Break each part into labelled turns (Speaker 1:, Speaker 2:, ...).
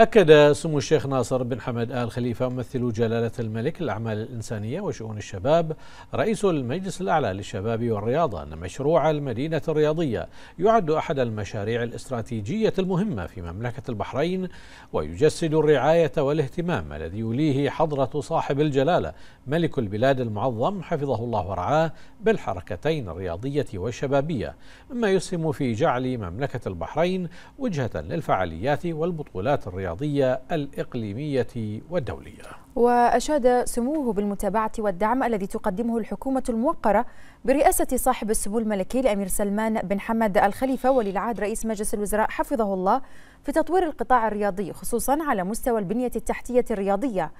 Speaker 1: أكد سمو الشيخ ناصر بن حمد آل خليفة ممثل جلالة الملك الأعمال الإنسانية وشؤون الشباب رئيس المجلس الأعلى للشباب والرياضة أن مشروع المدينة الرياضية يعد أحد المشاريع الاستراتيجية المهمة في مملكة البحرين ويجسد الرعاية والاهتمام الذي يوليه حضرة صاحب الجلالة ملك البلاد المعظم حفظه الله ورعاه بالحركتين الرياضية والشبابية مما يسهم في جعل مملكة البحرين وجهة للفعاليات والبطولات الرياضية الرياضية الإقليمية والدولية
Speaker 2: وأشاد سموه بالمتابعة والدعم الذي تقدمه الحكومة الموقرة برئاسة صاحب السمو الملكي الأمير سلمان بن حمد الخليفة ولي العهد رئيس مجلس الوزراء حفظه الله في تطوير القطاع الرياضي خصوصا على مستوى البنية التحتية الرياضية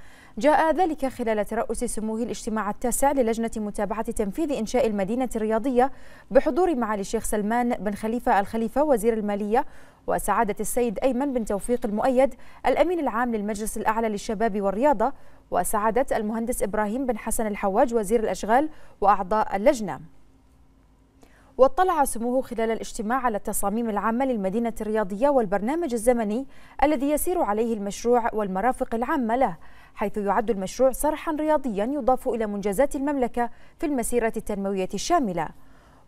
Speaker 2: جاء ذلك خلال ترأس سموه الاجتماع التاسع للجنة متابعة تنفيذ إنشاء المدينة الرياضية بحضور معالي الشيخ سلمان بن خليفة الخليفة وزير المالية وسعادة السيد أيمن بن توفيق المؤيد الأمين العام للمجلس الأعلى للشباب والرياضة وسعادة المهندس إبراهيم بن حسن الحواج وزير الأشغال وأعضاء اللجنة واطلع سموه خلال الاجتماع على التصاميم العامة للمدينة الرياضية والبرنامج الزمني الذي يسير عليه المشروع والمرافق العامة له حيث يعد المشروع صرحا رياضيا يضاف إلى منجزات المملكة في المسيرة التنموية الشاملة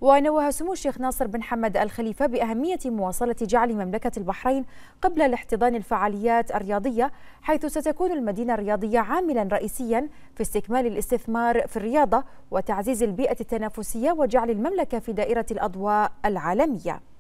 Speaker 2: ونوه سمو الشيخ ناصر بن حمد الخليفة بأهمية مواصلة جعل مملكة البحرين قبل الاحتضان الفعاليات الرياضية حيث ستكون المدينة الرياضية عاملا رئيسيا في استكمال الاستثمار في الرياضة وتعزيز البيئة التنافسية وجعل المملكة في دائرة الأضواء العالمية